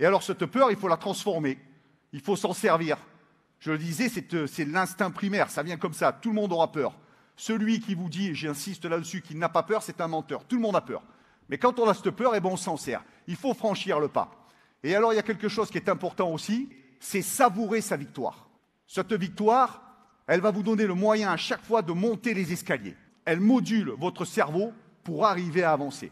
Et alors cette peur, il faut la transformer, il faut s'en servir. Je le disais, euh, c'est l'instinct primaire, ça vient comme ça, tout le monde aura peur. Celui qui vous dit, j'insiste là-dessus, qu'il n'a pas peur, c'est un menteur, tout le monde a peur. Mais quand on a cette peur, eh ben, on s'en sert, il faut franchir le pas. Et alors il y a quelque chose qui est important aussi, c'est savourer sa victoire. Cette victoire, elle va vous donner le moyen à chaque fois de monter les escaliers. Elle module votre cerveau pour arriver à avancer.